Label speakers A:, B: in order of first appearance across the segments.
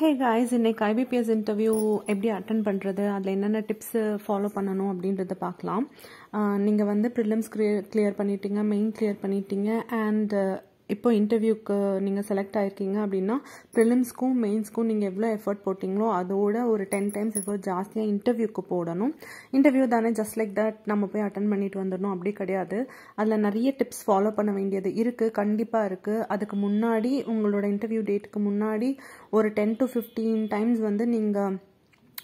A: ஹே guys இன்னைக்கு IBPS interview எப்படி attend பண்ணுறது அதில் என்னென்ன டிப்ஸ் ஃபாலோ பண்ணணும் அப்படின்றத பார்க்கலாம் நீங்கள் வந்து ப்ரிலிம்ஸ் க்ளியர் க்ளியர் பண்ணிட்டீங்க மெயின் கிளியர் பண்ணிட்டீங்க அண்ட் இப்போ இன்டர்வியூக்கு நீங்கள் செலக்ட் ஆகிருக்கீங்க அப்படின்னா ப்ரிலிம்ஸ்க்கும் மெயின்ஸ்க்கும் நீங்கள் எவ்வளோ எஃபர்ட் போட்டிங்களோ அதோட ஒரு டென் டைம்ஸ் எஃபர்ட் ஜாஸ்தியாக இன்டர்வியூக்கு போடணும் இன்டர்வியூ தானே ஜஸ்ட் லைக் தட் நம்ம போய் அட்டன் பண்ணிட்டு வந்துடணும் அப்படி கிடையாது அதில் நிறைய டிப்ஸ் ஃபாலோ பண்ண வேண்டியது இருக்குது கண்டிப்பாக இருக்குது அதுக்கு முன்னாடி உங்களோட இன்டர்வியூ டேட்டுக்கு முன்னாடி ஒரு டென் டு ஃபிஃப்டீன் டைம்ஸ் வந்து நீங்கள்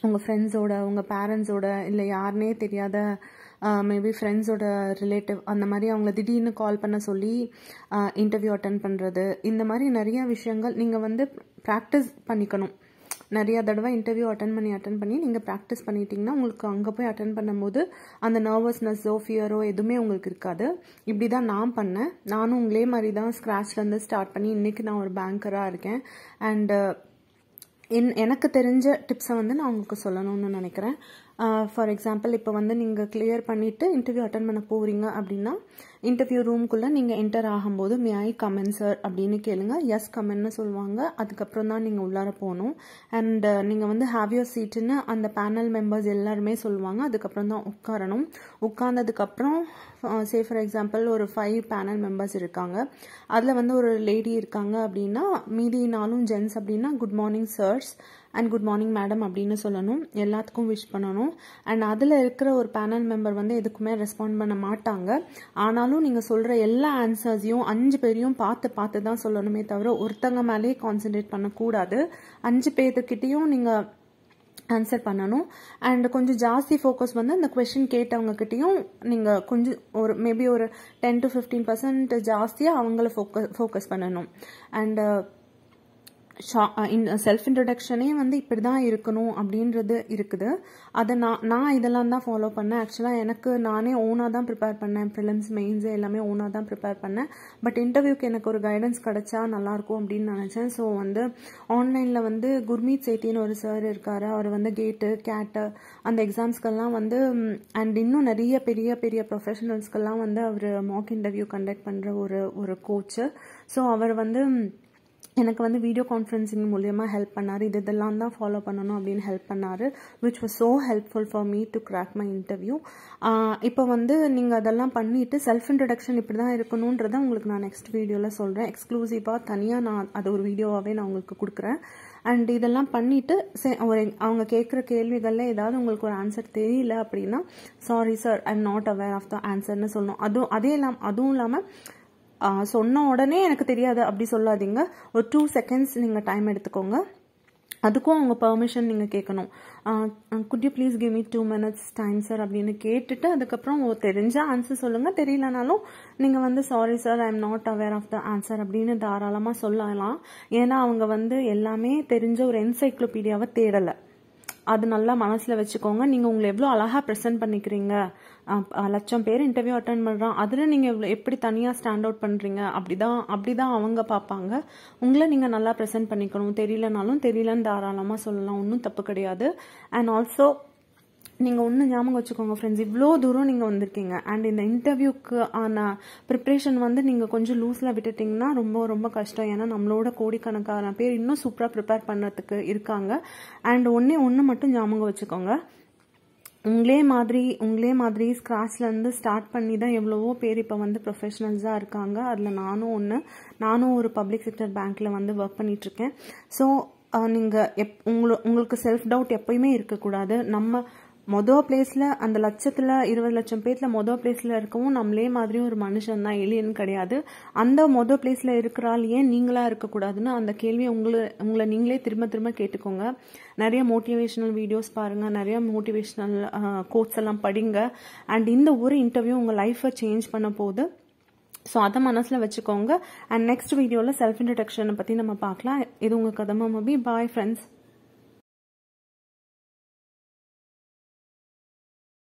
A: உங்கள் ஃப்ரெண்ட்ஸோட உங்கள் பேரண்ட்ஸோட இல்லை யாருனே தெரியாத மேபி ஃப்ரெண்ட்ஸோட ரிலேட்டிவ் அந்த மாதிரி அவங்கள திடீர்னு கால் பண்ண சொல்லி இன்டர்வியூ அட்டன் பண்ணுறது இந்த மாதிரி நிறையா விஷயங்கள் நீங்கள் வந்து ப்ராக்டிஸ் பண்ணிக்கணும் நிறையா தடவை இன்டர்வியூ அட்டன் பண்ணி அட்டன் பண்ணி நீங்கள் ப்ராக்டிஸ் பண்ணிட்டீங்கன்னா உங்களுக்கு அங்கே போய் அட்டன் பண்ணும்போது அந்த நர்வஸ்னஸ்ஸோ ஃபியரோ எதுவுமே உங்களுக்கு இருக்காது இப்படி தான் நான் பண்ணேன் நானும் உங்களே மாதிரி தான் ஸ்க்ராச்லேருந்து ஸ்டார்ட் பண்ணி இன்றைக்கி நான் ஒரு பேங்கராக இருக்கேன் அண்டு என் எனக்கு தெரிஞ்ச டிப்ஸை வந்து நான் உங்களுக்கு சொல்லணும்னு நினைக்கிறேன் ஃபார் எக்ஸாம்பிள் இப்போ வந்து நீங்கள் கிளியர் பண்ணிவிட்டு இன்டர்வியூ அட்டன் பண்ண போகிறீங்க அப்படின்னா இன்டர்வியூ ரூம்குள்ளே நீங்கள் என்டர் ஆகும்போது மே ஐ கமெண்ட் சார் அப்படின்னு கேளுங்க எஸ் கமெண்ட்னு சொல்லுவாங்க அதுக்கப்புறம் தான் நீங்கள் உள்ளார போகணும் அண்ட் நீங்கள் வந்து ஹாவ் யோர் சீட்டுன்னு அந்த பேனல் மெம்பர்ஸ் எல்லாருமே சொல்லுவாங்க அதுக்கப்புறம் தான் உட்காரணும் உட்கார்ந்ததுக்கப்புறம் சே ஃபார் எக்ஸாம்பிள் ஒரு ஃபைவ் பேனல் மெம்பர்ஸ் இருக்காங்க அதில் வந்து ஒரு லேடி இருக்காங்க அப்படின்னா மீதி நாளும் ஜென்ஸ் அப்படின்னா good morning sirs and good morning madam அப்படின்னு சொல்லணும் எல்லாத்துக்கும் விஷ் பண்ணணும் அண்ட் அதில் இருக்கிற ஒரு பேனல் மெம்பர் வந்து எதுக்குமே ரெஸ்பாண்ட் பண்ண மாட்டாங்க ஆனாலும் நீங்கள் சொல்கிற எல்லா ஆன்சர்ஸையும் அஞ்சு பேரையும் பார்த்து பார்த்து தான் சொல்லணுமே தவிர ஒருத்தங்க மேலேயே கான்சென்ட்ரேட் பண்ணக்கூடாது அஞ்சு பேர்த்துக்கிட்டேயும் நீங்கள் ஆன்சர் பண்ணணும் அண்ட் கொஞ்சம் ஜாஸ்தி ஃபோக்கஸ் வந்து அந்த கொஷின் கேட்டவங்கக்கிட்டையும் நீங்கள் கொஞ்சம் ஒரு மேபி ஒரு டென் டு ஃபிஃப்டீன் பர்சன்ட் ஜாஸ்தியாக அவங்கள ஃபோக்கஸ் ஃபோக்கஸ் பண்ணணும் அண்டு செல்ஃப் இன்ட்ரடக்ஷனே வந்து இப்படி தான் இருக்கணும் அப்படின்றது இருக்குது அதை நான் நான் இதெல்லாம் தான் ஃபாலோ பண்ணேன் ஆக்சுவலாக எனக்கு நானே ஓனாக தான் ப்ரிப்பேர் பண்ணேன் ப்ரிலிம்ஸ் மெயின்ஸு எல்லாமே ஓனாக தான் ப்ரிப்பேர் பண்ணேன் பட் இன்டர்வியூக்கு எனக்கு ஒரு கைடன்ஸ் கிடச்சா நல்லாயிருக்கும் அப்படின்னு நினச்சேன் ஸோ வந்து ஆன்லைனில் வந்து குர்மீத் சேத்தின்னு ஒரு சார் இருக்கார் அவர் வந்து கேட்டு கேட்டு அந்த எக்ஸாம்ஸ்க்கெல்லாம் வந்து அண்ட் இன்னும் நிறைய பெரிய பெரிய ப்ரொஃபஷனல்ஸ்க்கெல்லாம் வந்து அவர் மாக் இன்டர்வியூ கண்டக்ட் பண்ணுற ஒரு ஒரு கோச்சு ஸோ அவர் வந்து எனக்கு வந்து வீடியோ கான்ஃபரன்சிங் மூலியமாக ஹெல்ப் பண்ணார் இது இதெல்லாம் தான் ஃபாலோ பண்ணணும் அப்படின்னு ஹெல்ப் பண்ணார் which was so helpful for me to crack my interview இப்போ வந்து நீங்கள் அதெல்லாம் பண்ணிவிட்டு செல்ஃப் இன்ட்ரடக்ஷன் இப்படி தான் இருக்கணுன்றதை உங்களுக்கு நான் நெக்ஸ்ட் வீடியோவில் சொல்கிறேன் எக்ஸ்க்ளூசிவாக தனியாக நான் அது ஒரு வீடியோவாகவே நான் உங்களுக்கு கொடுக்குறேன் அண்ட் இதெல்லாம் பண்ணிவிட்டு சே அவங்க கேட்குற கேள்விகளில் ஏதாவது உங்களுக்கு ஒரு ஆன்சர் தெரியல அப்படின்னா sorry sir I am not aware of the ஆன்சர்னு சொல்லணும் அதுவும் அதே இல்லாமல் அதுவும் இல்லாமல் சொன்ன உடனே எனக்கு தெரியாது அப்படி சொல்லாதீங்க ஒரு டூ செகண்ட்ஸ் நீங்கள் டைம் எடுத்துக்கோங்க அதுக்கும் அவங்க பர்மிஷன் நீங்கள் கேட்கணும் could you please give me two minutes time sir அப்படின்னு கேட்டுட்டு அதுக்கப்புறம் தெரிஞ்ச ஆன்சர் சொல்லுங்கள் தெரியலனாலும் நீங்கள் வந்து sorry sir I am not aware of the answer அப்படின்னு தாராளமாக சொல்லலாம் ஏன்னா அவங்க வந்து எல்லாமே தெரிஞ்ச ஒரு என்சைக்ளோபீடியாவை தேடலை அது நல்லா மனசில் வச்சுக்கோங்க நீங்கள் உங்களை எவ்வளோ அழகாக ப்ரெசென்ட் பண்ணிக்கிறீங்க லட்சம் பேர் இன்டர்வியூ அட்டன் பண்ணுறான் அதில் நீங்கள் இவ்வளோ எப்படி தனியாக ஸ்டாண்ட் அவுட் பண்ணுறீங்க அப்படி தான் அப்படி தான் அவங்க பார்ப்பாங்க உங்களை நீங்கள் நல்லா ப்ரெசென்ட் பண்ணிக்கணும் தெரியலனாலும் தெரியலன்னு தாராளமாக சொல்லலாம் ஒன்றும் தப்பு கிடையாது அண்ட் ஆல்சோ நீங்கள் ஒன்று ஞாபகம் வச்சுக்கோங்க ஃப்ரெண்ட்ஸ் இவ்வளோ தூரம் நீங்கள் வந்திருக்கீங்க அண்ட் இந்த இன்டர்வியூக்கு ஆன ப்ரிப்ரேஷன் வந்து நீங்கள் கொஞ்சம் லூஸில் விட்டுட்டிங்கன்னா ரொம்ப ரொம்ப கஷ்டம் ஏன்னா நம்மளோட கோடிக்கணக்கான பேர் இன்னும் சூப்பராக ப்ரிப்பேர் பண்ணுறதுக்கு இருக்காங்க அண்ட் ஒன்றே ஒன்று மட்டும் ஞாபகம் வச்சுக்கோங்க உங்களே மாதிரி உங்களே மாதிரி ஸ்க்ராட்ச்லேருந்து ஸ்டார்ட் பண்ணி தான் எவ்வளவோ பேர் இப்போ வந்து ப்ரொஃபஷனல்ஸாக இருக்காங்க அதில் நானும் ஒன்று நானும் ஒரு பப்ளிக் செக்டர் பேங்க்கில் வந்து ஒர்க் பண்ணிகிட்ருக்கேன் ஸோ நீங்கள் எப் உங்களுக்கு செல்ஃப் டவுட் எப்பயுமே இருக்கக்கூடாது நம்ம மொதல் பிளேஸ்ல அந்த லட்சத்தில் இருபது லட்சம் பேர்த்தில் மொதல் பிளேஸ்ல இருக்கவும் நம்மளே மாதிரியும் ஒரு மனுஷன் தான் எலியன் கிடையாது அந்த மொதல் பிளேஸ்ல இருக்கிறாள் ஏன் நீங்களாக இருக்கக்கூடாதுன்னு அந்த கேள்வியை உங்களை உங்களை நீங்களே திரும்ப திரும்ப கேட்டுக்கோங்க நிறைய மோட்டிவேஷனல் வீடியோஸ் பாருங்கள் நிறைய மோட்டிவேஷனல் கோட்ஸ் எல்லாம் படிங்க அண்ட் இந்த ஒரு இன்டர்வியூ உங்கள் லைஃப்பை சேஞ்ச் பண்ண போகுது ஸோ அதை மனசில் வச்சுக்கோங்க அண்ட் நெக்ஸ்ட் வீடியோவில் செல்ஃப் இன்ட்ரடக்ஷனை பற்றி நம்ம பார்க்கலாம் இது உங்கள் கதமா மபி பாய் ஃப்ரெண்ட்ஸ்